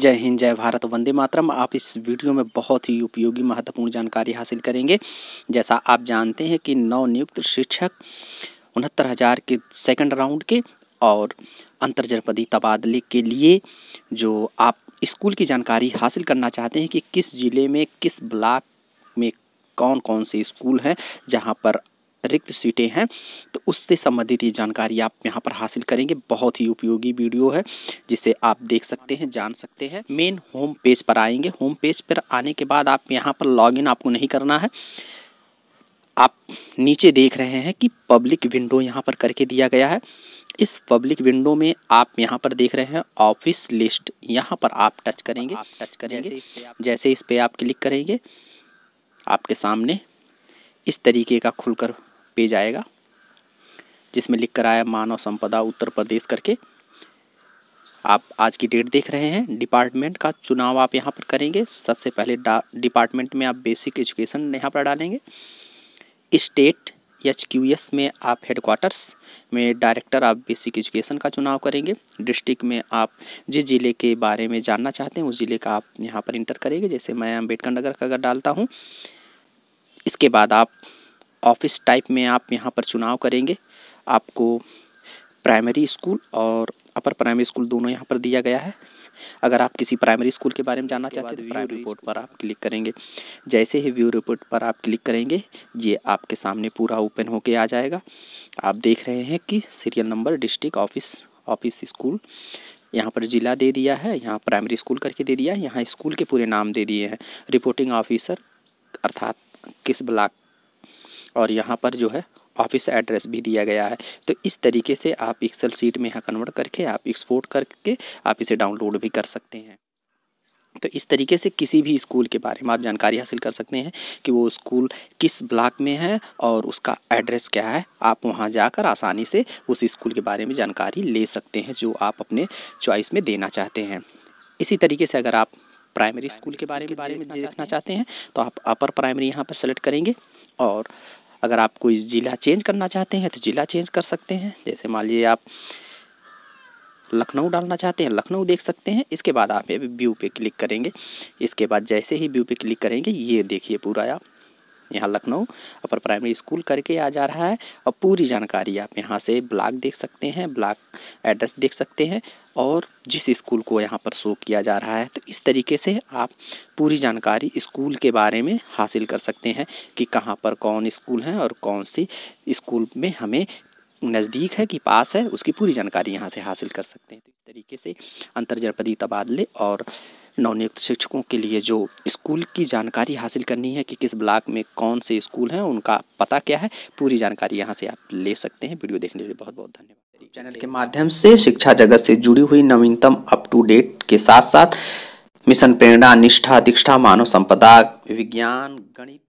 जय हिंद जय भारत वंदे मातरम आप इस वीडियो में बहुत ही उपयोगी महत्वपूर्ण जानकारी हासिल करेंगे जैसा आप जानते हैं कि नियुक्त शिक्षक उनहत्तर हज़ार के सेकंड राउंड के और अंतर्जनपदी तबादले के लिए जो आप स्कूल की जानकारी हासिल करना चाहते हैं कि किस ज़िले में किस ब्लॉक में कौन कौन से स्कूल हैं जहाँ पर रिक्त सीटें हैं तो उससे संबंधित ये जानकारी आप यहाँ पर हासिल करेंगे बहुत ही उपयोगी वीडियो है जिसे आप देख सकते हैं जान सकते हैं मेन होम पेज पर आएंगे होम पेज पर आने के बाद आप यहाँ पर लॉग आपको नहीं करना है आप नीचे देख रहे हैं कि पब्लिक विंडो यहाँ पर करके दिया गया है इस पब्लिक विंडो में आप यहाँ पर देख रहे हैं ऑफिस लिस्ट यहाँ पर आप टच करेंगे आप टच करेंगे जैसे इस पर जैसे इस पे आप क्लिक करेंगे आपके सामने इस तरीके का खुलकर पेज आएगा जिसमें लिख कर आया मानव संपदा उत्तर प्रदेश करके आप आज की डेट देख रहे हैं डिपार्टमेंट का चुनाव आप यहाँ पर करेंगे सबसे पहले डिपार्टमेंट में आप बेसिक एजुकेशन यहाँ पर डालेंगे स्टेट एच क्यू एस में आप हेडक्वार्टर्स में डायरेक्टर आप बेसिक एजुकेशन का चुनाव करेंगे डिस्ट्रिक्ट में आप जिस ज़िले के बारे में जानना चाहते हैं उस ज़िले का आप यहाँ पर इंटर करेंगे जैसे मैं अम्बेडकर नगर का अगर डालता हूँ इसके बाद आप ऑफिस टाइप में आप यहाँ पर चुनाव करेंगे आपको प्राइमरी स्कूल और अपर प्राइमरी स्कूल दोनों यहाँ पर दिया गया है अगर आप किसी प्राइमरी स्कूल के बारे में जानना चाहते हैं तो प्राइमरी रिपोर्ट पर आप क्लिक करेंगे जैसे ही व्यू रिपोर्ट पर आप क्लिक करेंगे ये आपके सामने पूरा ओपन होके आ जाएगा आप देख रहे हैं कि serial number district office office school यहाँ पर ज़िला दे दिया है यहाँ प्राइमरी स्कूल करके दे दिया है यहाँ स्कूल के पूरे नाम दे दिए हैं रिपोर्टिंग ऑफिसर अर्थात किस ब्लॉक और यहाँ पर जो है ऑफिस एड्रेस भी दिया गया है तो इस तरीके से आप एक्सेल सीट में यहाँ कन्वर्ट करके आप एक्सपोर्ट करके आप इसे डाउनलोड भी कर सकते हैं तो इस तरीके से किसी भी स्कूल के बारे में आप जानकारी हासिल कर सकते हैं कि वो स्कूल किस ब्लॉक में है और उसका एड्रेस क्या है आप वहाँ जाकर आसानी से उस स्कूल के बारे में जानकारी ले सकते हैं जो आप अपने चॉइस में देना चाहते हैं इसी तरीके से अगर आप प्राइमरी स्कूल के बारे में बारे में देखना चाहते हैं तो आप अपर प्राइमरी यहाँ पर सेलेक्ट करेंगे और अगर आप कोई ज़िला चेंज करना चाहते हैं तो ज़िला चेंज कर सकते हैं जैसे मान लीजिए आप लखनऊ डालना चाहते हैं लखनऊ देख सकते हैं इसके बाद आप व्यू पे क्लिक करेंगे इसके बाद जैसे ही व्यू पे क्लिक करेंगे ये देखिए पूरा आप यहाँ लखनऊ अपर प्राइमरी स्कूल करके आ जा रहा है और पूरी जानकारी आप यहाँ से ब्लॉक देख सकते हैं ब्लॉक एड्रेस देख सकते हैं और जिस स्कूल को यहाँ पर शो किया जा रहा है तो इस तरीके से आप पूरी जानकारी स्कूल के बारे में हासिल कर सकते हैं कि कहाँ पर कौन स्कूल है और कौन सी स्कूल में हमें नज़दीक है कि पास है उसकी पूरी जानकारी यहाँ से हासिल कर सकते हैं तो इस तरीके से जनपदी तबादले और नवनियुक्त शिक्षकों के लिए जो स्कूल की जानकारी हासिल करनी है कि किस ब्लॉक में कौन से स्कूल हैं उनका पता क्या है पूरी जानकारी यहाँ से आप ले सकते हैं वीडियो देखने के लिए बहुत बहुत धन्यवाद चैनल के माध्यम से शिक्षा जगत से जुड़ी हुई नवीनतम अप टू डेट के साथ साथ मिशन प्रेरणा निष्ठा दीक्षा मानव संपदा विज्ञान गणित